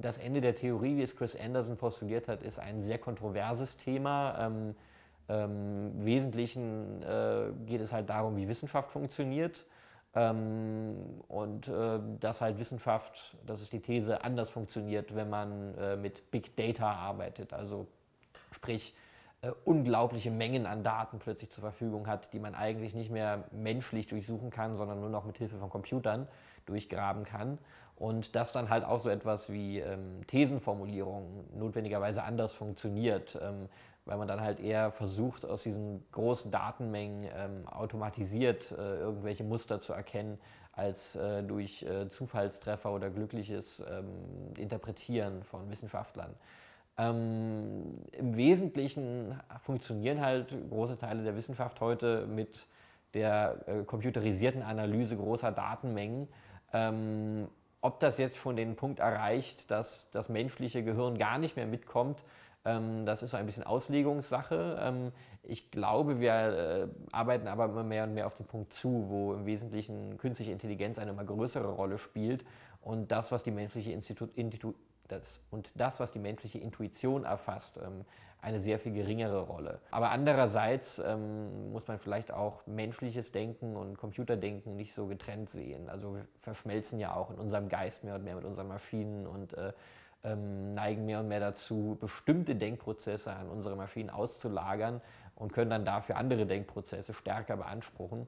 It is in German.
das Ende der Theorie, wie es Chris Anderson postuliert hat, ist ein sehr kontroverses Thema. Ähm, ähm, Im Wesentlichen äh, geht es halt darum, wie Wissenschaft funktioniert ähm, und äh, dass halt Wissenschaft, das ist die These, anders funktioniert, wenn man äh, mit Big Data arbeitet. Also sprich, äh, unglaubliche Mengen an Daten plötzlich zur Verfügung hat, die man eigentlich nicht mehr menschlich durchsuchen kann, sondern nur noch mit Hilfe von Computern durchgraben kann. Und dass dann halt auch so etwas wie ähm, Thesenformulierung notwendigerweise anders funktioniert, ähm, weil man dann halt eher versucht, aus diesen großen Datenmengen ähm, automatisiert äh, irgendwelche Muster zu erkennen, als äh, durch äh, Zufallstreffer oder glückliches ähm, Interpretieren von Wissenschaftlern. Ähm, Im Wesentlichen funktionieren halt große Teile der Wissenschaft heute mit der äh, computerisierten Analyse großer Datenmengen. Ähm, ob das jetzt schon den Punkt erreicht, dass das menschliche Gehirn gar nicht mehr mitkommt, ähm, das ist so ein bisschen Auslegungssache. Ähm, ich glaube, wir äh, arbeiten aber immer mehr und mehr auf den Punkt zu, wo im Wesentlichen künstliche Intelligenz eine immer größere Rolle spielt und das, was die menschliche Institu Institu das, und das, was die menschliche Intuition erfasst, ähm, eine sehr viel geringere Rolle. Aber andererseits ähm, muss man vielleicht auch menschliches Denken und Computerdenken nicht so getrennt sehen. Also wir verschmelzen ja auch in unserem Geist mehr und mehr mit unseren Maschinen und äh, ähm, neigen mehr und mehr dazu, bestimmte Denkprozesse an unsere Maschinen auszulagern und können dann dafür andere Denkprozesse stärker beanspruchen.